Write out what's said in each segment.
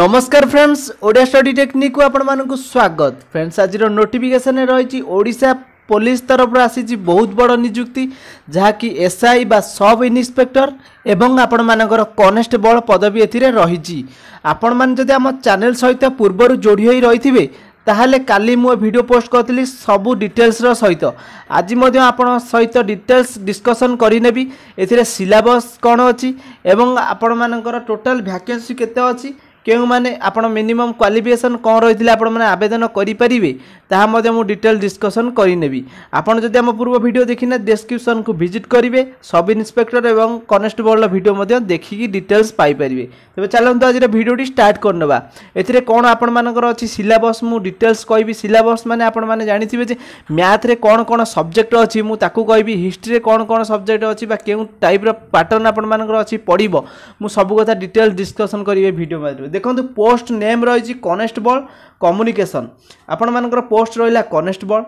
নমস্কার friends Odia study টেকনিকু আপনার স্বাগত ফ্রেন্ডস আজর নোটিফিকেসন রয়েছে ওড়িশা পুলিশ তরফর আসিছি বহুত বড় নিযুক্তি যা কি এসআই বা সব ইন্সপেক্টর এবং আপনার কনস্টেবল পদবী এতে রয়েছে আপনার যদি আমার চ্যানেল সহিত পূর্বর যোড়ি হয়ে রয়েছে তাহলে কালি মু ভিডিও পোস্ট করি সবু ডিটেলসর সহিত আজ আপনার সহিত ডিটেলস ডিসকসন করে নেবি এতে সিলাবস কণ অ এবং আপনার টোটাল ভ্যাকেন্সি কেতে অ କେଉଁମାନେ ଆପଣ ମିନିମମ୍ କ୍ୱାଲିଫିକେସନ୍ କ'ଣ ରହିଥିଲେ ଆପଣମାନେ ଆବେଦନ କରିପାରିବେ ତାହା ମଧ୍ୟ ମୁଁ ଡିଟେଲ୍ ଡିସ୍କସନ୍ କରିନେବି ଆପଣ ଯଦି ଆମ ପୂର୍ବ ଭିଡ଼ିଓ ଦେଖିନା ଡେସ୍କ୍ରିପ୍ସନ୍କୁ ଭିଜିଟ୍ କରିବେ ସବ୍ ଇନ୍ସପେକ୍ଟର ଏବଂ କନେଷ୍ଟବଳର ଭିଡ଼ିଓ ମଧ୍ୟ ଦେଖିକି ଡିଟେଲ୍ସ ପାଇପାରିବେ ତେବେ ଚାଲନ୍ତୁ ଆଜିର ଭିଡ଼ିଓଟି ଷ୍ଟାର୍ଟ କରିନେବା ଏଥିରେ କ'ଣ ଆପଣମାନଙ୍କର ଅଛି ସିଲାବସ୍ ମୁଁ ଡିଟେଲ୍ସ କହିବି ସିଲାବସ୍ ମାନେ ଆପଣମାନେ ଜାଣିଥିବେ ଯେ ମ୍ୟାଥ୍ରେ କ'ଣ କ'ଣ ସବଜେକ୍ଟ ଅଛି ମୁଁ ତାକୁ କହିବି ହିଷ୍ଟ୍ରିରେ କ'ଣ କ'ଣ ସବଜେକ୍ଟ ଅଛି ବା କେଉଁ ଟାଇପ୍ର ପାଟର୍ନ ଆପଣମାନଙ୍କର ଅଛି ପଢ଼ିବ ମୁଁ ସବୁ କଥା ଡିଟେଲ୍ସ ଡିସ୍କସନ୍ କରିବି ଭିଡ଼ିଓ ମାଧ୍ୟମରେ দেখুন পোস্ট নেম রয়েছে কনেস্টবল কম্যুনিকেসন আপনার পোস্ট রহলা constable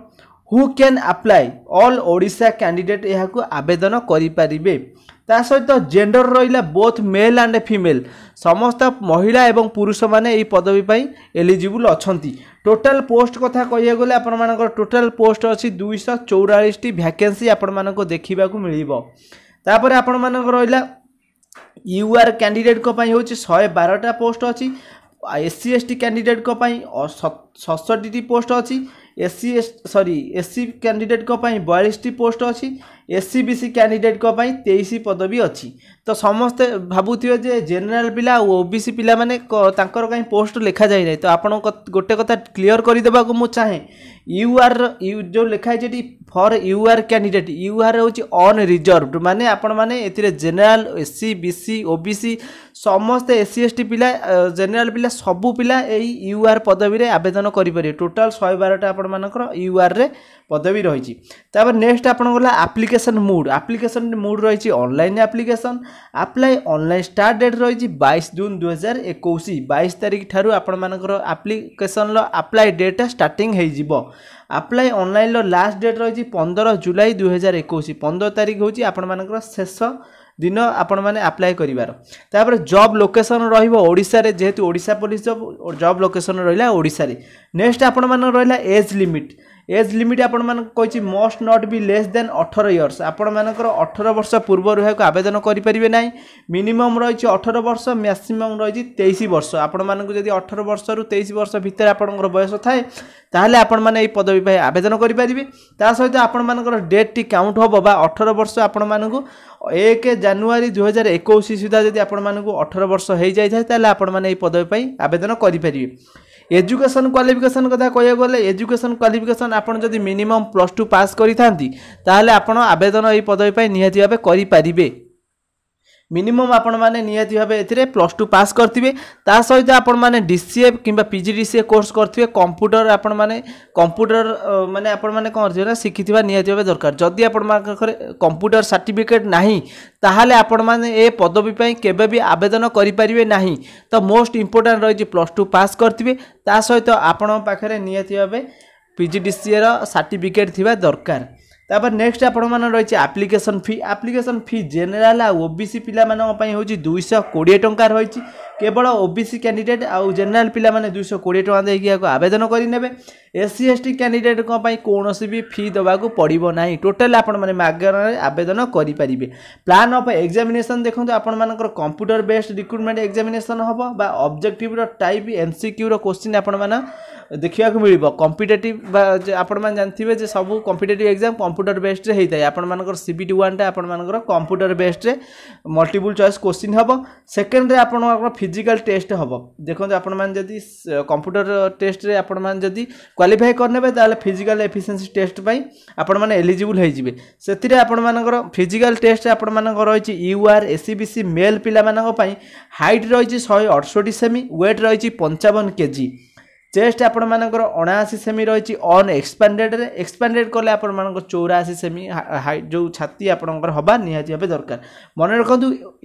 who can apply all Odisha candidate এখন আবেদন করে পারে তা সহিত জেন্ডর রহলা বোথ মেল আন্ড ফিমেল সমস্ত মহিলা এবং পুরুষ মানে এই পদবী পাই এলিজিবল অনেক টোটাল পোস্ট কথা কহিয়া গেলে আপনার টোটাল পোস্ট অছি দুইশ চৌরাশটি ভ্যাকেন্সি আপনার দেখা মিলব তাপরে আপনার রহলা ୟୁଆର୍ କ୍ୟାଣ୍ଡିଡେଟ୍ଙ୍କ ପାଇଁ ହେଉଛି ଶହେ ବାରଟା ପୋଷ୍ଟ ଅଛି ଏସ୍ ସି ଏସ୍ ଟି କ୍ୟାଣ୍ଡିଡେଟ୍ଙ୍କ ପାଇଁ ସତଷଠିଟି ପୋଷ୍ଟ ଅଛି C S sorry S C କ୍ୟାଣ୍ଡିଡେଟ୍ଙ୍କ ପାଇଁ ବୟାଳିଶଟି ପୋଷ୍ଟ ଅଛି ଏସ୍ସି ବି ସି କ୍ୟାଣ୍ଡିଡ଼େଟ୍ଙ୍କ ପାଇଁ ତେଇଶ ପଦବୀ ଅଛି ତ ସମସ୍ତେ ଭାବୁଥିବେ ଯେ ଜେନେରାଲ୍ ପିଲା ଆଉ ଓ ବି ସି ପିଲାମାନେ ତାଙ୍କର କାହିଁ ପୋଷ୍ଟ ଲେଖାଯାଇ ନାହିଁ ତ ଆପଣଙ୍କ ଗୋଟେ କଥା କ୍ଲିଅର୍ କରିଦେବାକୁ ମୁଁ ଚାହେଁ ୟୁ ଆର୍ ୟୁ ଯେଉଁ ଲେଖା ହେଇଛି ଏଠି for U R candidate U R ହେଉଛି ଅନ୍ ରିଜର୍ଭଡ୍ ମାନେ ଆପଣମାନେ ଏଥିରେ general SEBC O B C ସମସ୍ତେ ଏସ୍ସି ଏସ୍ ଟି ପିଲା ଜେନେରାଲ୍ ପିଲା ସବୁ ପିଲା ଏଇ ୟୁ ଆର୍ ପଦବୀରେ ଆବେଦନ କରିପାରିବେ ଟୋଟାଲ୍ ଶହେ ବାରଟା ଆପଣମାନଙ୍କର ୟୁ ଆର୍ରେ ପଦବୀ ରହିଛି ତାପରେ ନେକ୍ସଟ ଆପଣଙ୍କର ହେଲା application application mode application mode রয়েছে online application apply online start date রয়েছে বাইশ জুন দুই হাজার একুশ বাইশ তারিখ ঠার আপনার আপ্লিকেসনর আপ্লাই ডেটটা স্টার্টিং হয়ে যাব আপ্লাই অনলাইনর লাস্ট ডেট রয়েছে পনেরো জুলাই দুই হাজার একুশ পনেরো তারিখ হচ্ছে আপনার শেষ দিন আপনার আপ্লাই করবার তাপরে জব লোকেসন রহসার যেহেতু Odisha police job job location রহলা ওড়শার নেক্সট আপনার রহলা এজ লিমিট ଏଜ୍ ଲିମିଟ୍ ଆପଣମାନଙ୍କୁ କହିଛି ମଷ୍ଟ ନଟ୍ ବି ଲେସ୍ ଦେନ୍ ଅଠର ଇୟର୍ସ ଆପଣମାନଙ୍କର ଅଠର ବର୍ଷ ପୂର୍ବରୁ ଏହାକୁ ଆବେଦନ କରିପାରିବେ ନାହିଁ ମିନିମମ୍ ରହିଛି ଅଠର ବର୍ଷ ମ୍ୟାକ୍ସିମମ୍ ରହିଛି ତେଇଶ ବର୍ଷ ଆପଣମାନଙ୍କୁ ଯଦି ଅଠର ବର୍ଷରୁ ତେଇଶ ବର୍ଷ ଭିତରେ ଆପଣଙ୍କର ବୟସ ଥାଏ ତାହେଲେ ଆପଣମାନେ ଏହି ପଦବୀ ପାଇଁ ଆବେଦନ କରିପାରିବେ ତା ସହିତ ଆପଣମାନଙ୍କର ଡେଟ୍ଟି କାଉଣ୍ଟ ହେବ ବା ଅଠର ବର୍ଷ ଆପଣମାନଙ୍କୁ ଏକ ଜାନୁଆରୀ ଦୁଇହଜାର ଏକୋଇଶ ସୁଦ୍ଧା ଯଦି ଆପଣମାନଙ୍କୁ ଅଠର ବର୍ଷ ହୋଇଯାଇଥାଏ ତାହେଲେ ଆପଣମାନେ ଏହି ପଦବୀ ପାଇଁ ଆବେଦନ କରିପାରିବେ এজুকেশন কোয়ালিফিকেসন কথা কয়ে গেলে এজুকেশন কোয়ালিফিকেসন আপনার যদি মিনিমম প্লস টু পাস করে তাহলে আপনার আবেদন এই পদবী নিহতি ভাবে করে ମିନିମମ୍ ଆପଣମାନେ ନିହାତି ଭାବେ ଏଥିରେ ପ୍ଲସ୍ ଟୁ ପାସ୍ କରିଥିବେ ତା ସହିତ ଆପଣମାନେ ଡି ସି ଏଫ୍ କିମ୍ବା P G D C A course କରିଥିବେ କମ୍ପ୍ୟୁଟର ଆପଣମାନେ କମ୍ପ୍ୟୁଟର ମାନେ ଆପଣମାନେ କ'ଣ କରିଥିବେ ନା ଶିଖିଥିବା ନିହାତି ଭାବେ ଦରକାର ଯଦି ଆପଣମାନଙ୍କ ପାଖରେ କମ୍ପ୍ୟୁଟର ସାର୍ଟିଫିକେଟ୍ ନାହିଁ ତାହେଲେ ଆପଣମାନେ ଏ ପଦବୀ ପାଇଁ କେବେ ବି ଆବେଦନ କରିପାରିବେ ନାହିଁ ତ ମୋଷ୍ଟ ଇମ୍ପୋର୍ଟାଣ୍ଟ ରହିଛି ପ୍ଲସ୍ ଟୁ ପାସ୍ କରିଥିବେ ତା ସହିତ ଆପଣଙ୍କ ପାଖରେ ନିହାତି ଭାବେ ପିଜିଡିସିଏର ସାର୍ଟିଫିକେଟ୍ ଥିବା ଦରକାର তারপরে নেক্সট আপনার রয়েছে application fee application fee general OBC পিলা হচ্ছে দুইশ কোড়ি টাকা রয়েছে কেবল ওবিসি ক্যাডিডেট আেনেল পিলা মানে দুইশ কোড়ি টাকা দিয়ে আবেদন করে নেবে এসসি এসটি ক্যাডিডেট কৌশি বি ফি দেওয়া পড়ব না টোটাল আপনার মাগণার আবেদন করে পারে প্লান অফ এক্সামিনেসন দেখুন আপনার কম্পুটর বেসড রিক্রুটমেন্ট এক্সামিনেসন হব বা অবজেক্টিভর টাইপ এনসিকিউর কোশ্চিন আপনার ଦେଖିବାକୁ ମିଳିବ କମ୍ପିଟେଟିଭ୍ ବା ଆପଣମାନେ ଜାଣିଥିବେ ଯେ ସବୁ କମ୍ପିଟେଟିଭ୍ ଏକ୍ଜାମ୍ କମ୍ପ୍ୟୁଟର ବେସ୍ଡରେ ହୋଇଥାଏ ଆପଣମାନଙ୍କର ସି ବି ଟି ୱାନ୍ଟା ଆପଣମାନଙ୍କର କମ୍ପ୍ୟୁଟର ବେସ୍ଡରେ ମଲ୍ଟିପୁଲ୍ ଚଏସ୍ କୋଶ୍ଚିନ୍ ହେବ ସେକେଣ୍ଡରେ ଆପଣଙ୍କର ଫିଜିକାଲ୍ ଟେଷ୍ଟ ହେବ ଦେଖନ୍ତୁ ଆପଣମାନେ ଯଦି କମ୍ପ୍ୟୁଟର ଟେଷ୍ଟରେ ଆପଣମାନେ ଯଦି କ୍ୱାଲିଫାଏ କରିନେବେ ତାହେଲେ ଫିଜିକାଲ୍ ଏଫିସିଏନ୍ସି ଟେଷ୍ଟ ପାଇଁ ଆପଣମାନେ ଏଲିଜିବୁଲ୍ ହୋଇଯିବେ ସେଥିରେ ଆପଣମାନଙ୍କର ଫିଜିକାଲ୍ ଟେଷ୍ଟ ଆପଣମାନଙ୍କର ରହିଛି U R B C male ପିଲାମାନଙ୍କ ପାଇଁ ହାଇଟ୍ ରହିଛି ଶହେ ଅଠଷଠି ସେମି ୱେଟ୍ ରହିଛି ପଞ୍ଚାବନ କେଜି চেস্ট আপনার অনাশি সেমি রয়েছে অন এক্সপান্ডেডে এক্সপান্ডেড কলে আপনার চৌরাশি সেমি হাইট যে ছাতি আপনার হওয়া নিহতি ভাবে দরকার মনে রাখত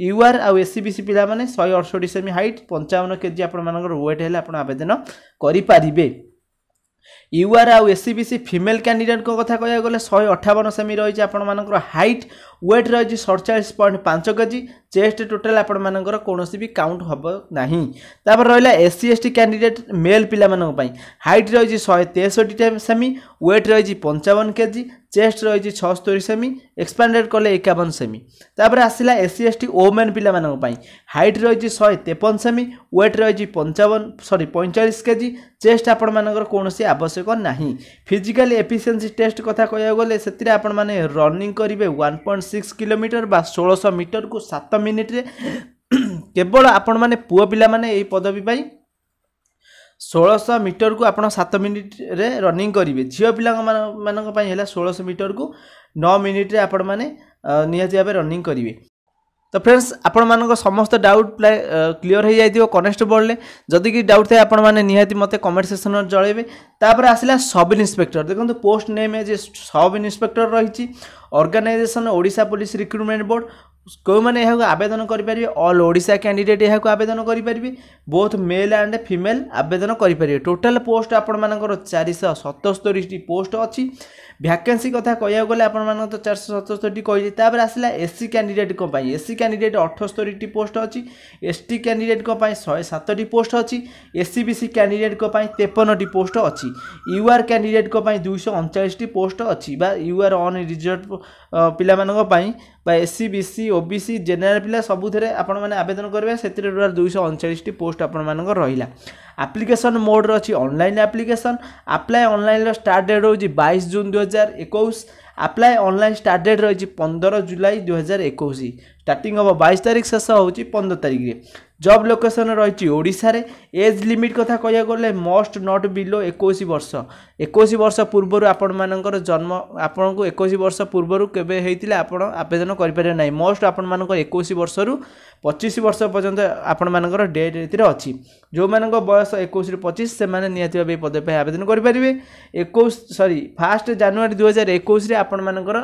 ইউআর আসিবিসি পিলা মানে শহে অড়ষটি সেমি হাইট পঞ্চাবন কেজি আপনার ওয়েট হলে আপনার আবেদন করে ୟୁଆର୍ ଆଉ B C female କ୍ୟାଣ୍ଡିଡେଟ୍ଙ୍କ କଥା କହିବାକୁ ଗଲେ ଶହେ ଅଠାବନ ସେମି ରହିଛି ଆପଣମାନଙ୍କର ହାଇଟ୍ ୱେଟ୍ ରହିଛି ସଡ଼ଚାଳିଶ ପଏଣ୍ଟ ପାଞ୍ଚ କେଜି ଚେଷ୍ଟ ଟୋଟାଲ୍ ଆପଣମାନଙ୍କର କୌଣସି ବି କାଉଣ୍ଟ ହେବ ନାହିଁ ତାପରେ ରହିଲା S C S T candidate male ପିଲାମାନଙ୍କ ପାଇଁ ହାଇଟ୍ ରହିଛି ଶହେ ତେଷଠିଟା ସେମି ୱେଟ୍ ରହିଛି ପଞ୍ଚାବନ କେଜି ଚେଷ୍ଟ ରହିଛି ଛଅସ୍ତରୀ ସେମି ଏକ୍ସପାଣ୍ଡେଡ଼ କଲେ ଏକାବନ ସେମି ତାପରେ ଆସିଲା S C S T women ପିଲାମାନଙ୍କ ପାଇଁ ହାଇଟ୍ ରହିଛି ଶହେ ତେପନ ସେମି ୱେଟ୍ ରହିଛି ପଞ୍ଚାବନ ସରି ପଇଁଚାଳିଶ କେଜି ଚେଷ୍ଟ ଆପଣମାନଙ୍କର କୌଣସି ଆବଶ୍ୟକ ଆବଶ୍ୟକ ନାହିଁ ଫିଜିକାଲ ଏଫିସିଏନ୍ସି ଟେଷ୍ଟ କଥା କହିବାକୁ ଗଲେ ସେଥିରେ ଆପଣମାନେ ରନିଂ କରିବେ ୱାନ୍ ପଏଣ୍ଟ ସିକ୍ସ କିଲୋମିଟର ବା ଷୋହଳଶହ ମିଟରକୁ ସାତ ମିନିଟ୍ରେ କେବଳ ଆପଣମାନେ ପୁଅ ପିଲାମାନେ ଏହି ପଦବୀ ପାଇଁ ଷୋହଳଶହ ମିଟରକୁ ଆପଣ ସାତ ମିନିଟ୍ରେ ରନିଂ କରିବେ ଝିଅ ପିଲାମାନଙ୍କ ମାନଙ୍କ ପାଇଁ ହେଲା ଷୋହଳଶହ ମିଟରକୁ ନଅ ମିନିଟ୍ରେ ଆପଣମାନେ ନିହାତି ଭାବେ ରନିଂ କରିବେ তো ଫ୍ରେଣ୍ଡସ୍ ଆପଣମାନଙ୍କ ସମସ୍ତ ଡାଉଟ୍ ପ୍ରାୟ କ୍ଲିଅର୍ ହୋଇଯାଇଥିବ କନେଷ୍ଟବଳରେ ଯଦି କି ଡାଉଟ୍ ଥାଏ ଆପଣମାନେ ନିହାତି ମୋତେ କମେଣ୍ଟ ସେକ୍ସନରେ ଜଣାଇବେ ତାପରେ ଆସିଲା ସବ୍ ଇନ୍ସପେକ୍ଟର ଦେଖନ୍ତୁ ପୋଷ୍ଟ ନେମ୍ ଯେ ସବ୍ ଇନ୍ସପେକ୍ଟର ରହିଛି organisation Odisha police recruitment board କେଉଁମାନେ ଏହାକୁ ଆବେଦନ କରିପାରିବେ ଅଲ୍ ଓଡ଼ିଶା କ୍ୟାଣ୍ଡିଡେଟ୍ ଏହାକୁ ଆବେଦନ କରିପାରିବେ ବୋଥ୍ ମେଲ୍ ଆଣ୍ଡ ଫିମେଲ୍ ଆବେଦନ କରିପାରିବେ ଟୋଟାଲ୍ ପୋଷ୍ଟ ଆପଣମାନଙ୍କର ଚାରିଶହ ସତସ୍ତରୀଟି ପୋଷ୍ଟ ଅଛି ଭ୍ୟାକେନ୍ସି କଥା କହିବାକୁ ଗଲେ ଆପଣମାନଙ୍କ ତ ଚାରିଶହ ସତସ୍ତରୀଟି କହିଲି ତାପରେ ଆସିଲା ସି କ୍ୟାଣ୍ଡିଡେଟ୍ଙ୍କ ପାଇଁ ଏସ୍ସି କ୍ୟାଣ୍ଡିଡେଟ୍ ଅଠସ୍ତରୀଟି ପୋଷ୍ଟ ଅଛି ଏସ୍ ଟି କ୍ୟାଣ୍ଡିଡେଟ୍ଙ୍କ ପାଇଁ ଶହେ ସାତଟି ପୋଷ୍ଟ ଅଛି ସି ବି ସି କ୍ୟାଣ୍ଡିଡେଟ୍ଙ୍କ ପାଇଁ ତେପନଟି ପୋଷ୍ଟ ଅଛି ୟୁ ଆର୍ କ୍ୟାଣ୍ଡିଡେଟ୍ଙ୍କ ପାଇଁ ଦୁଇଶହ ଅଣଚାଳିଶଟି ପୋଷ୍ଟ ଅଛି ବା ୟୁଆର୍ ଅନ୍ ରିଜର୍ଭ ପିଲାମାନଙ୍କ ପାଇଁ ବା SEBC O B C general ପିଲା ସବୁଥିରେ ଆପଣମାନେ ଆବେଦନ କରିବେ ସେଥିରେ ଦୁଇଶହ ଅଣଚାଳିଶଟି ପୋଷ୍ଟ ଆପଣମାନଙ୍କର ରହିଲା আপ্লিকেসন মোড্রে অছি অনলাইন আপ্লিকেসন আপ্লাই অনলাইনর স্টার্ট ডেট হচ্ছে বাইশ জুন দুই হাজার একুশ आप्ला अनल स्टाडेट रहेछ पन्ध्र जुलाई दुई हजार एकै स्टाङ हे बइस तारिक शेसन पन्ध्र तारिक जब लोकेसन रहेछ ओडार एज लिमिट कथा कहिले मस्ट नॉट बिलो 21 वर्ष 21 वर्ष पूर्व आपण म जन्म को 21 वर्ष पूर्व केवे आवेदन मोस्ट मस्ट आप एकैस वर्ष रु पचिस वर्ष डेट रे अब जो से रु पचिसँग पद आवेदन गरिपार एकै सरी फास्ट जानुवरी दुई हजार ଆପଣମାନଙ୍କର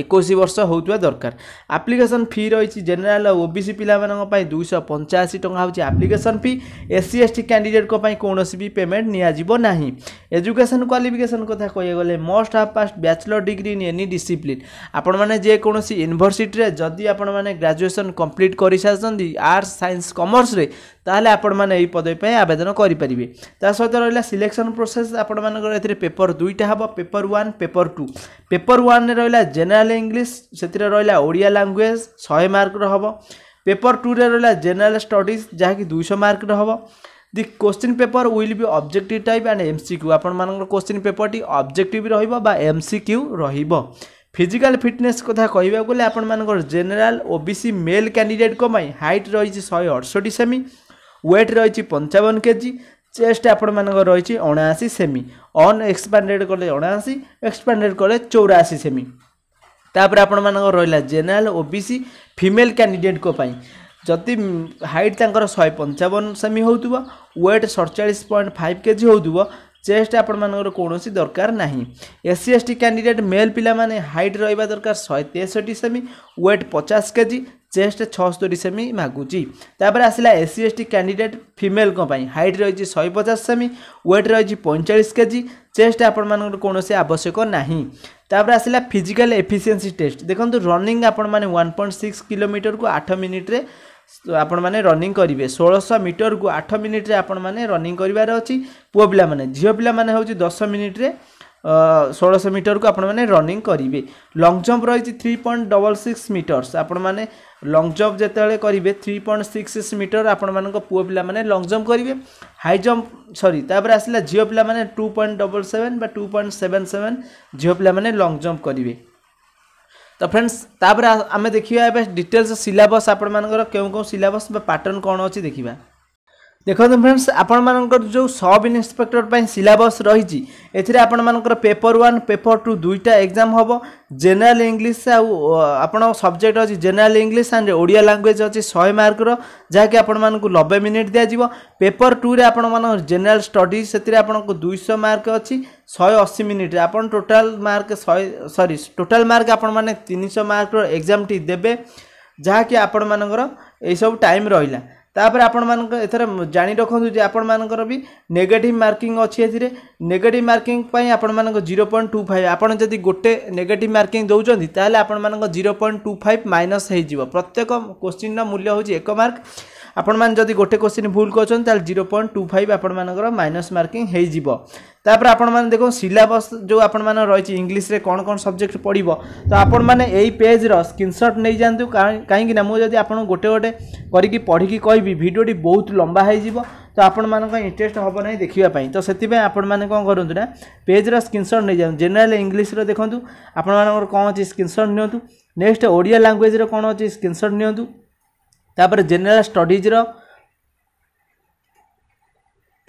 ଏକୋଇଶ ବର୍ଷ ହେଉଥିବା ଦରକାର ଆପ୍ଲିକେସନ୍ ଫି ରହିଛି ଜେନେରାଲ୍ ଓ ବି ସି ପିଲାମାନଙ୍କ ପାଇଁ ଦୁଇଶହ ପଞ୍ଚାଅଶୀ ଟଙ୍କା ହେଉଛି application fee S C S T କ୍ୟାଣ୍ଡିଡ଼େଟ୍ଙ୍କ ପାଇଁ କୌଣସି ବି ପେମେଣ୍ଟ ନିଆଯିବ ନାହିଁ এজুকেশন କ୍ୱାଲିଫିକେସନ କଥା କହିବାକୁ ଗଲେ must have passed bachelor degree in any discipline ଆପଣମାନେ ଯେକୌଣସି ୟୁନିଭର୍ସିଟିରେ ଯଦି ଆପଣମାନେ ଗ୍ରାଜୁଏସନ୍ କମ୍ପ୍ଲିଟ୍ କରିସାରିଛନ୍ତି ଆର୍ଟ୍ସ ସାଇନ୍ସ କମର୍ସରେ ତାହେଲେ ଆପଣମାନେ ଏହି ପଦବୀ ପାଇଁ ଆବେଦନ କରିପାରିବେ ତା ସହିତ ରହିଲା ସିଲେକ୍ସନ୍ ପ୍ରୋସେସ୍ ଆପଣମାନଙ୍କର ଏଥିରେ ପେପର୍ ଦୁଇଟା ହେବ paper one paper two paper ୱାନ୍ରେ ରହିଲା ଜେନେରାଲ୍ ଇଂଲିଶ ସେଥିରେ ରହିଲା ଓଡ଼ିଆ ଲାଙ୍ଗୁଏଜ୍ ଶହେ ମାର୍କର ହେବ ପେପର୍ ଟୁରେ ରହିଲା ଜେନେରାଲ୍ ଷ୍ଟଡ଼ିଜ୍ ଯାହାକି ଦୁଇଶହ ମାର୍କର ହେବ the question paper will be objective type and M C Q ଆପଣମାନଙ୍କର କୋଶ୍ଚିନ୍ ପେପରଟି ଅବଜେକ୍ଟିଭ୍ ରହିବ ବା ଏମ୍ ସି କ୍ୟୁ ରହିବ ଫିଜିକାଲ୍ ଫିଟନେସ୍ କଥା କହିବାକୁ ଗଲେ ଆପଣମାନଙ୍କର general O B C male କ୍ୟାଣ୍ଡିଡେଟ୍ଙ୍କ ପାଇଁ ହାଇଟ୍ ରହିଛି ଶହେ ଅଠଷଠି ସେମି ୱେଟ୍ ରହିଛି ପଞ୍ଚାବନ କେଜି ଚେଷ୍ଟ ଆପଣମାନଙ୍କର ରହିଛି ଅଣାଅଶୀ ସେମି ଅନ୍ ଏକ୍ସପାଣ୍ଡେଡ଼୍ କଲେ ଅଣାଅଶୀ ଏକ୍ସପାଣ୍ଡେଡ଼୍ କଲେ ଚଉରାଅଶୀ ସେମି ତାପରେ ଆପଣମାନଙ୍କର ରହିଲା general O B C female କ୍ୟାଣ୍ଡିଡେଟ୍ଙ୍କ ପାଇଁ ଯଦି ହାଇଟ୍ ତାଙ୍କର ଶହେ ପଞ୍ଚାବନ ସେମି ହେଉଥିବ ୱେଟ୍ ସଡ଼ଚାଳିଶ ପଏଣ୍ଟ ଫାଇଭ୍ କେଜି ହେଉଥିବ ଚେଷ୍ଟ ଆପଣମାନଙ୍କର କୌଣସି ଦରକାର ନାହିଁ S C S T candidate male ପିଲାମାନେ ହାଇଟ୍ ରହିବା ଦରକାର ଶହେ ତେଷଠି ସେମି ୱେଟ୍ ପଚାଶ କେଜି ଚେଷ୍ଟ ଛଅସ୍ତରୀ ସେମି ମାଗୁଛି ତାପରେ ଆସିଲା S C S T candidate ଫିମେଲ୍ଙ୍କ ପାଇଁ ହାଇଟ୍ ରହିଛି ଶହେ ପଚାଶ ସେମି ୱେଟ୍ ରହିଛି ପଇଁଚାଳିଶ କେଜି ଚେଷ୍ଟ ଆପଣମାନଙ୍କର କୌଣସି ଆବଶ୍ୟକ ନାହିଁ ତାପରେ ଆସିଲା ଫିଜିକାଲ୍ ଏଫିସିଏନ୍ସି ଟେଷ୍ଟ ଦେଖନ୍ତୁ ରନିଂ ଆପଣମାନେ ୱାନ୍ ପଏଣ୍ଟ ସିକ୍ସ କିଲୋମିଟରକୁ ଆଠ ମିନିଟ୍ରେ ଆପଣମାନେ ରନିଂ କରିବେ ଷୋହଳଶହ ମିଟରକୁ ଆଠ ମିନିଟ୍ରେ ଆପଣମାନେ ରନିଂ କରିବାର ଅଛି ପୁଅ ପିଲାମାନେ ଝିଅ ପିଲାମାନେ ହେଉଛି ଦଶ ମିନିଟ୍ରେ ଷୋହଳଶହ ମିଟରକୁ ଆପଣମାନେ ରନିଂ କରିବେ ଲଙ୍ଗ୍ ଜମ୍ପ ରହିଛି three point double six metres ଆପଣମାନେ ଲଙ୍ଗ୍ ଜମ୍ପ ଯେତେବେଳେ କରିବେ three point six six metre ଆପଣମାନଙ୍କ ପୁଅ ପିଲାମାନେ ଲଙ୍ଗ୍ ଜମ୍ପ କରିବେ ହାଇ ଜମ୍ପ ସରି ତାପରେ ଆସିଲା ଝିଅ ପିଲାମାନେ ଟୁ ପଏଣ୍ଟ ଡବଲ୍ ସେଭେନ୍ ବା ଟୁ ପଏଣ୍ଟ ସେଭେନ୍ ସେଭେନ୍ ଝିଅ ପିଲାମାନେ ଲଙ୍ଗ୍ ଜମ୍ପ କରିବେ ତ ଫ୍ରେଣ୍ଡସ୍ ତାପରେ ଆମେ ଦେଖିବା ଏବେ ଡିଟେଲ୍ସ ସିଲାବସ୍ ଆପଣମାନଙ୍କର କେଉଁ କେଉଁ ସିଲାବସ୍ ବା ପାଟର୍ନ କ'ଣ ଅଛି ଦେଖିବା ଦେଖନ୍ତୁ ଫ୍ରେଣ୍ଡସ୍ ଆପଣମାନଙ୍କର ଯେଉଁ ସବ୍ ଇନ୍ସପେକ୍ଟର ପାଇଁ ସିଲାବସ୍ ରହିଛି ଏଥିରେ ଆପଣମାନଙ୍କର ପେପର୍ ୱାନ୍ ପେପର୍ ଟୁ ଦୁଇଟା ଏକ୍ଜାମ୍ ହେବ ଜେନେରାଲ ଇଂଲିଶ ଆଉ ଆପଣଙ୍କ ସବଜେକ୍ଟ ଅଛି general English and Odia language ଅଛି ଶହେ ମାର୍କର ଯାହାକି ଆପଣମାନଙ୍କୁ ନବେ ମିନିଟ୍ ଦିଆଯିବ ପେପର୍ ଟୁରେ ଆପଣମାନଙ୍କର ଜେନେରାଲ ଷ୍ଟଡିଜ୍ ସେଥିରେ ଆପଣଙ୍କୁ ଦୁଇଶହ ମାର୍କ ଅଛି ଶହେ ଅଶୀ ମିନିଟ୍ରେ ଆପଣ ଟୋଟାଲ୍ ମାର୍କ ଶହେ ସରି ଟୋଟାଲ୍ ମାର୍କ ଆପଣମାନେ ତିନିଶହ ମାର୍କର ଏକ୍ଜାମ୍ଟି ଦେବେ ଯାହାକି ଆପଣମାନଙ୍କର ଏହିସବୁ ଟାଇମ୍ ରହିଲା ତାପରେ ଆପଣମାନଙ୍କ ଏଥର ଜାଣି ରଖନ୍ତୁ ଯେ ଆପଣମାନଙ୍କର ବି ନେଗେଟିଭ୍ ମାର୍କିଂ ଅଛି ଏଥିରେ ନେଗେଟିଭ୍ ମାର୍କିଂ ପାଇଁ ଆପଣମାନଙ୍କ ଜିରୋ ପଏଣ୍ଟ ଟୁ ଫାଇଭ୍ ଆପଣ ଯଦି ଗୋଟେ ନେଗେଟିଭ୍ ମାର୍କିଂ ଦେଉଛନ୍ତି ତାହେଲେ ଆପଣମାନଙ୍କ zero point two five minus ହେଇଯିବ ପ୍ରତ୍ୟେକ କୋଶ୍ଚିନ୍ର ମୂଲ୍ୟ ହେଉଛି ଏକ ମାର୍କ ଆପଣମାନେ ଯଦି ଗୋଟେ କୋଶ୍ଚିନ୍ ଭୁଲ କରୁଛନ୍ତି ତାହେଲେ ଜିରୋ ପଏଣ୍ଟ ଟୁ ଫାଇଭ୍ ଆପଣମାନଙ୍କର ମାଇନସ୍ ମାର୍କିଂ ହେଇଯିବ ତାପରେ ଆପଣମାନେ ଦେଖନ୍ତୁ ସିଲାବସ୍ ଯେଉଁ ଆପଣମାନଙ୍କର ରହିଛି ଇଂଲିଶରେ କ'ଣ କ'ଣ ସବଜେକ୍ଟ ପଡ଼ିବ ତ ଆପଣମାନେ ଏଇ ପେଜ୍ର ସ୍କ୍ରିନ୍ସଟ୍ ନେଇଯାଆନ୍ତୁ କାହିଁକିନା ମୁଁ ଯଦି ଆପଣଙ୍କୁ ଗୋଟେ ଗୋଟେ କରିକି ପଢ଼ିକି କହିବି ଭିଡ଼ିଓଟି ବହୁତ ଲମ୍ବା ହେଇଯିବ ତ ଆପଣମାନଙ୍କ ଇଣ୍ଟରେଷ୍ଟ ହେବ ନାହିଁ ଦେଖିବା ପାଇଁ ତ ସେଥିପାଇଁ ଆପଣମାନେ କ'ଣ କରନ୍ତୁ ନା ପେଜ୍ର ସ୍କ୍ରିନ୍ସଟ୍ ନେଇଯାଆନ୍ତୁ ଜେନେରାଲ୍ ଇଂଲିଶର ଦେଖନ୍ତୁ ଆପଣମାନଙ୍କର କ'ଣ ଅଛି ସ୍କ୍ରିନ୍ସଟ୍ ନିଅନ୍ତୁ ନେକ୍ସଟ ଓଡ଼ିଆ ଲାଙ୍ଗୁଏଜ୍ର କ'ଣ ଅଛି ସ୍କ୍ରିନ୍ସଟ୍ ନିଅନ୍ତୁ ତାପରେ ଜେନେରାଲ୍ ଷ୍ଟଡ଼ିଜ୍ର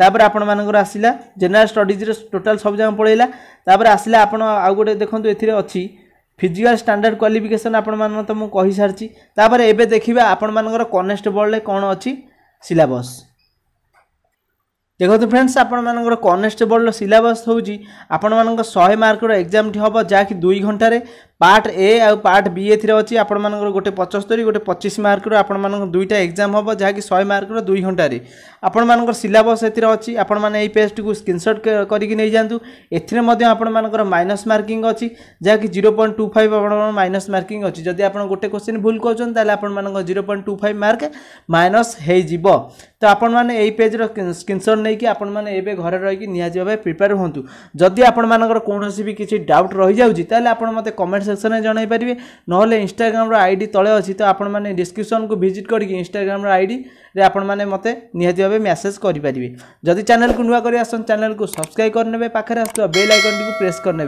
ତାପରେ ଆପଣମାନଙ୍କର ଆସିଲା ଜେନେରାଲ୍ ଷ୍ଟଡ଼ିଜ୍ର ଟୋଟାଲ୍ ସବୁଯାକ ପଳେଇଲା ତାପରେ ଆସିଲା ଆପଣ ଆଉ ଗୋଟେ ଦେଖନ୍ତୁ ଏଥିରେ ଅଛି ଫିଜିକାଲ୍ ଷ୍ଟାଣ୍ଡାର୍ଡ଼ କ୍ୱାଲିଫିକେସନ୍ ଆପଣମାନଙ୍କ ତ ମୁଁ କହିସାରିଛି ତାପରେ ଏବେ ଦେଖିବା ଆପଣମାନଙ୍କର କନେଷ୍ଟବଲ୍ରେ କ'ଣ ଅଛି ସିଲାବସ୍ ଦେଖନ୍ତୁ ଫ୍ରେଣ୍ଡସ୍ ଆପଣମାନଙ୍କର କନେଷ୍ଟବଲ୍ର ସିଲାବସ୍ ହେଉଛି ଆପଣମାନଙ୍କ ଶହେ ମାର୍କର ଏକ୍ଜାମ୍ଟି ହେବ ଯାହାକି ଦୁଇ ଘଣ୍ଟାରେ ପାର୍ଟ ଏ ଆଉ ପାର୍ଟ ବି ଏଥିରେ ଅଛି ଆପଣମାନଙ୍କର ଗୋଟେ ପଞ୍ଚସ୍ତରୀ ଗୋଟେ ପଚିଶ ମାର୍କର ଆପଣମାନଙ୍କର ଦୁଇଟା ଏକ୍ଜାମ୍ ହେବ ଯାହାକି ଶହେ ମାର୍କର ଦୁଇ ଘଣ୍ଟାରେ ଆପଣମାନଙ୍କର ସିଲାବସ୍ ଏଥିରେ ଅଛି ଆପଣମାନେ ଏଇ ପେଜ୍ଟିକୁ ସ୍କ୍ରିନସଟ୍ କରିକି ନେଇଯାଆନ୍ତୁ ଏଥିରେ ମଧ୍ୟ ଆପଣମାନଙ୍କର ମାଇନସ୍ ମାର୍କିଂ ଅଛି ଯାହାକି ଜିରୋ ପଏଣ୍ଟ ଟୁ ଫାଇଭ୍ ଆପଣଙ୍କର ମାଇନସ୍ ମାର୍କିଂ ଅଛି ଯଦି ଆପଣ ଗୋଟେ କୋଶ୍ଚିନ୍ ଭୁଲ କରୁଛନ୍ତି ତାହେଲେ ଆପଣମାନଙ୍କ zero point two five mark minus ହୋଇଯିବ ତ ଆପଣମାନେ ଏଇ ପେଜ୍ର ସ୍କ୍ରିନସଟ୍ ନେଇକି ଆପଣମାନେ ଏବେ ଘରେ ରହିକି ନିହାତି ଭାବେ ପ୍ରିପେୟାର ହୁଅନ୍ତୁ ଯଦି ଆପଣମାନଙ୍କର କୌଣସି ବି କିଛି ଡାଉଟ୍ ରହିଯାଉଛି ତାହେଲେ ଆପଣ ମୋତେ କମେଣ୍ଟ ସେକ୍ସନରେ ଜଣାଇ ପାରିବେ ନହେଲେ ଇନଷ୍ଟାଗ୍ରାମର ଆଇଡ଼ି ତଳେ ଅଛି ତ ଆପଣମାନେ ଡିସ୍କ୍ରିପ୍ସନକୁ ଭିଜିଟ୍ କରିକି ଇନଷ୍ଟାଗ୍ରାମର ଆଇଡ଼ିରେ ଆପଣମାନେ ମୋତେ ନିହାତି ଭାବେ ମ୍ୟାସେଜ୍ କରିପାରିବେ ଯଦି ଚ୍ୟାନେଲକୁ ନୂଆ କରି ଆସନ୍ତି ଚ୍ୟାନେଲକୁ ସବସ୍କ୍ରାଇବ୍ କରିନେବେ ପାଖରେ ଆସୁଥିବା ବେଲ୍ ଆଇକନ୍ଟିକୁ ପ୍ରେସ୍ କରିନେବେ